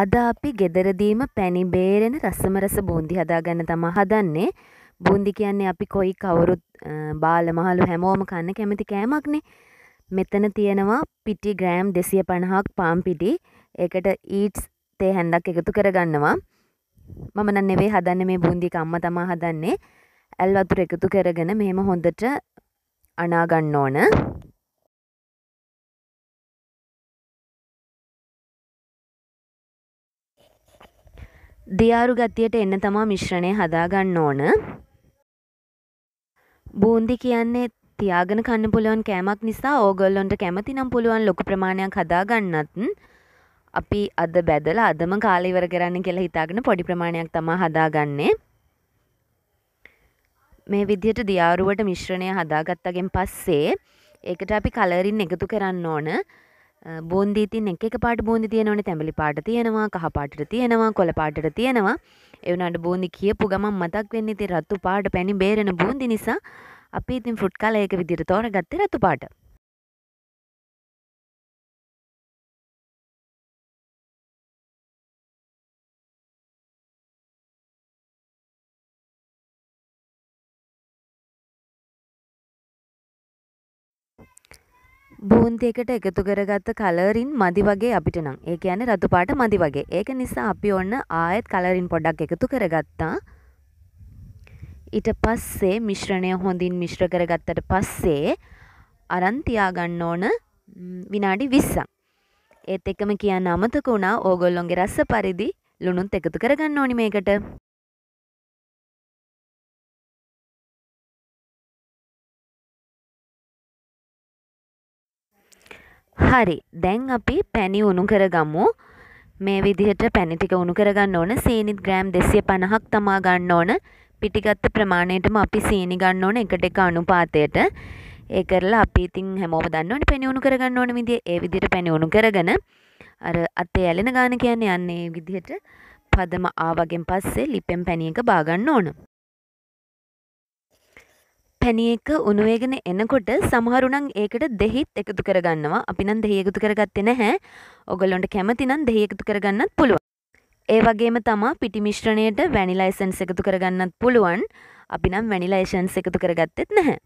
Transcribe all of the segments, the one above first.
අද අපි ගෙදරදීම පැණි බේරෙන රසම රස බූන්දි හදාගන්න තමා හදන්නේ. බූන්දි කියන්නේ අපි කොයි කවුරුත් බාල මහලු හැමෝම කන්න කැමති කෑමක්නේ. මෙතන තියෙනවා පිටි ග්‍රෑම් 250ක් පාන් පිටි. ඒකට ඊට්ස් තේ හැන්දක් එකතු කරගන්නවා. මම නම් නෙවෙයි හදන්නේ මේ බූන්දි අම්මා තමා හදන්නේ. ඇල් වතුර එකතු කරගෙන මෙහෙම හොඳට අනා ගන්න ඕන. දියාරු ගතියට එන්න තමා මිශ්‍රණය හදාගන්න ඕන. බූන්දි කියන්නේ තියාගෙන කන්න පුළුවන් කෑමක් නිසා ඕගොල්ලොන්ට කැමති නම් පුළුවන් ලොකු ප්‍රමාණයක් හදාගන්නත් අපි අද බැදලා අදම කාලේ ඉවර කරන්න කියලා හිතාගෙන පොඩි ප්‍රමාණයක් තමා හදාගන්නේ. මේ විදිහට දියාරුවට මිශ්‍රණය හදාගත්තගෙන් පස්සේ ඒකට අපි කලරින් එකතු කරන්න ඕන. බෝන්දීතින් එක පාට බෝන්දි තියෙනවන තැඹලි පාට තියෙනවා කහපාටට තියෙනවා කොළ පාටට තියෙනවා එවනට බෝන්දි කියපු ගමන් මතක් වෙන්න ඉතින් රත්තු පාට පැණි බේරෙන බෝන්දි නිසා අපි ඉතින් ෆෘට් කලයක විදිහට තෝරගත්තේ රතු පාට බූන්තියකට එකතු කරගත්ත කලරින් මදි වගේ අපිට නම් ඒ කියන්නේ රතු පාට මදි වගේ. ඒක නිසා අපි ඔන්න ආයෙත් කලරින් පොඩ්ඩක් එකතු කරගත්තා. ඊට පස්සේ මිශ්‍රණය හොඳින් මිශ්‍ර කරගත්තට පස්සේ අරන් තියාගන්න ඕන විනාඩි 20ක්. ඒත් එක්කම කියන්න අමතක වුණා ඕගොල්ලොන්ගේ රස පරිදි ලුණුත් එකතු කරගන්න ඕනි මේකට. හරි දැන් අපි පැණි උණු කරගමු මේ විදිහට පැණි ටික උණු කරගන්න ඕන සීනිත් ග්‍රෑම් 250ක් තමා ගන්න ඕන පිටිගත්ත ප්‍රමාණයටම අපි සීනි ගන්න ඕන එකට එක අනුපාතයට ඒ කරලා අපි ඉතින් හැමෝම දන්නවනේ පැණි උණු කරගන්න ඕන විදිය ඒ විදිහට පැණි උණු කරගෙන අර අතේ ඇලෙන ගාන කියන්නේ යන්නේ ඒ විදිහට පදම ආවගෙන් පස්සේ ලිපෙන් පැණි එක බා ගන්න ඕන පැණි එක උණු වේගෙන එනකොට සමහරු නම් ඒකට දෙහිත් එකතු කරගන්නවා. අපි නම් දෙහි එකතු කරගත්තේ නැහැ. ඔයගොල්ලන්ට කැමති නම් දෙහි එකතු කරගන්නත් පුළුවන්. ඒ වගේම තමා පිටි මිශ්‍රණයට වැනිලා එසන්ස් එකතු කරගන්නත් පුළුවන්. අපි නම් වැනිලා එසන්ස් එකතු කරගත්තෙත් නැහැ.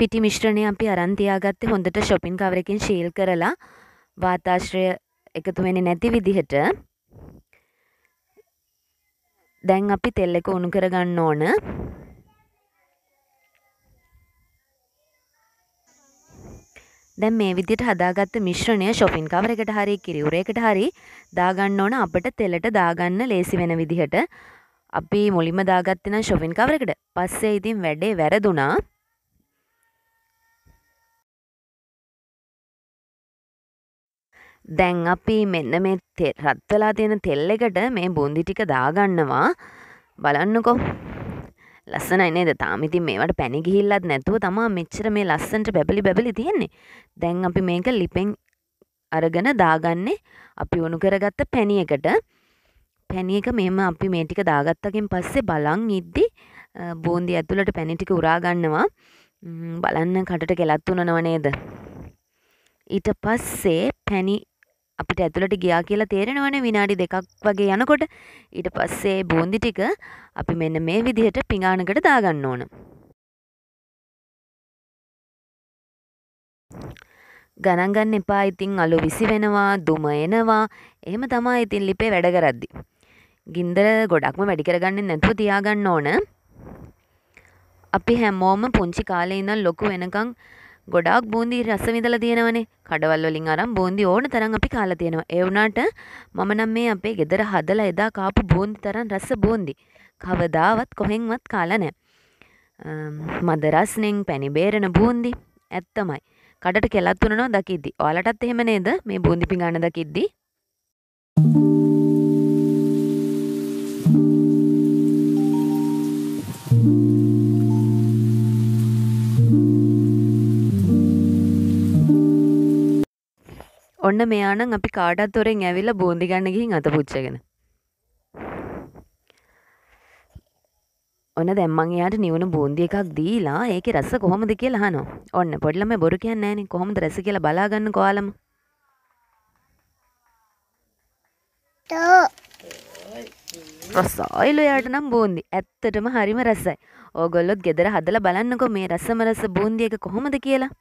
පිටි මිශ්‍රණය අපි අරන් තියාගත්තේ හොඳට shopping cover එකෙන් සීල් කරලා වාතාශ්‍රය එකතු වෙන්නේ නැති විදිහට දැන් අපි තෙල් එක උණු කරගන්න ඕන. දැන් මේ විදිහට හදාගත්ත මිශ්‍රණය shopping cover එකට හරි කිරියුරයකට හරි දාගන්න ඕන අපිට තෙලට දාගන්න ලේසි වෙන විදිහට. අපි මුලින්ම දාගත්තේ නම් shopping cover එකට. පස්සේ ඉතින් වැඩේ වැරදුනා. දැන් අපි මෙන්න මේ රත් වෙලා තියෙන තෙල් එකට මේ බූන්දි ටික දාගන්නවා බලන්නකෝ ලස්සනයි නේද තාම ඉතින් මේවට පැණි ගිහිල්ලත් නැතුව තමා මෙච්චර මේ ලස්සනට බැබලි බැබලි තියෙන්නේ දැන් අපි මේක ලිපෙන් අරගෙන දාගන්නේ අපි උණු කරගත්ත පැණියකට පැණි එක මෙහෙම අපි මේ ටික දාගත්තකින් පස්සේ බලන් ඉද්දි බූන්දි ඇතුළට පැණි ටික උරා ගන්නවා බලන්න කටට කෙලත් උනනව නේද ඊට පස්සේ පැණි අපිට ඇතුළට ගියා කියලා තේරෙනවනේ විනාඩි දෙකක් වගේ යනකොට ඊට පස්සේ බූන්දි ටික අපි මෙන්න මේ විදිහට පිඟානකට දාගන්න ඕන. ගණන් ගන්න එපා ඉතින් අලු විසි වෙනවා දුම එනවා එහෙම තමයි ඉතින් ලිපේ වැඩ කරද්දි. ගින්දර ගොඩක්ම වැඩි කරගන්නේ නැතුව තියාගන්න ඕන. අපි හැමෝම පුංචි කාලේ ඉඳන් ලොකු වෙනකන් ගොඩක් බූන්දි රස විඳලා තියෙනවනේ. කඩවල් වලින් අරන් බූන්දි ඕන තරම් අපි කාලා තියෙනවා. ඒ වුණාට මම නම් මේ අපේ ගෙදර හදලා එදා කාපු බූන්දි තරම් රස බූන්දි. කවදාවත් කොහෙන්වත් කාලා නැහැ. මද රස්නෙන් පැණි බේරන බූන්දි. ඇත්තමයි. කඩට කෙලත් වුණනවා දකිද්දි. ඔයාලටත් එහෙම නේද? මේ බූන්දි පිඟාන දකිද්දි. Thank you. ඔන්න මෙයානම් අපි කාටත් තොරෙන් ඇවිල්ලා බෝන්දි ගන්න ගිහින් අත පුච්චගෙන. ඔන්න දැන් මං එයාට නිවුණු බෝන්දි එකක් දීලා ඒකේ රස කොහොමද කියලා අහනවා. ඔන්න පොඩි ළමයි බොරු කියන්නේ නැහනේ. කොහොමද රස කියලා බලා ගන්න කොහලම. රසයිලු එයාට නම් බෝන්දි. ඇත්තටම හරිම රසයි. ඕගොල්ලොත් ගෙදර හදලා බලන්නකෝ මේ රසම රස බෝන්දි එක කොහොමද කියලා.